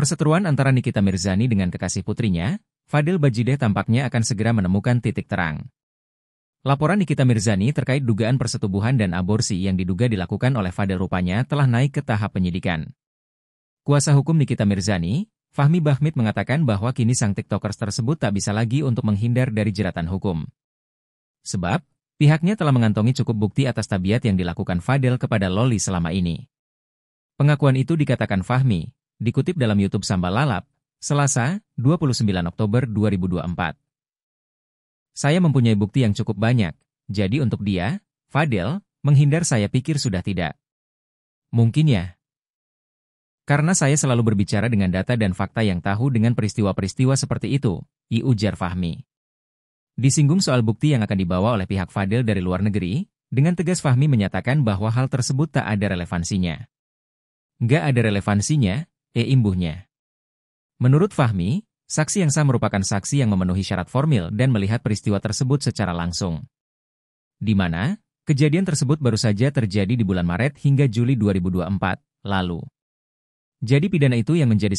Perseteruan antara Nikita Mirzani dengan kekasih putrinya, Fadil Bajideh tampaknya akan segera menemukan titik terang. Laporan Nikita Mirzani terkait dugaan persetubuhan dan aborsi yang diduga dilakukan oleh Fadil rupanya telah naik ke tahap penyidikan. Kuasa hukum Nikita Mirzani, Fahmi Bahmid mengatakan bahwa kini sang tiktokers tersebut tak bisa lagi untuk menghindar dari jeratan hukum. Sebab, pihaknya telah mengantongi cukup bukti atas tabiat yang dilakukan Fadel kepada Loli selama ini. Pengakuan itu dikatakan Fahmi, dikutip dalam YouTube Sambal Lalap, Selasa, 29 Oktober 2024. Saya mempunyai bukti yang cukup banyak, jadi untuk dia, Fadel, menghindar saya pikir sudah tidak. Mungkin ya. Karena saya selalu berbicara dengan data dan fakta yang tahu dengan peristiwa-peristiwa seperti itu, I ujar Fahmi. Disinggung soal bukti yang akan dibawa oleh pihak Fadel dari luar negeri, dengan tegas Fahmi menyatakan bahwa hal tersebut tak ada relevansinya. Gak ada relevansinya, E. Imbuhnya. Menurut Fahmi, saksi yang sah merupakan saksi yang memenuhi syarat formil dan melihat peristiwa tersebut secara langsung. Di mana, kejadian tersebut baru saja terjadi di bulan Maret hingga Juli 2024, lalu. Jadi pidana itu yang menjadi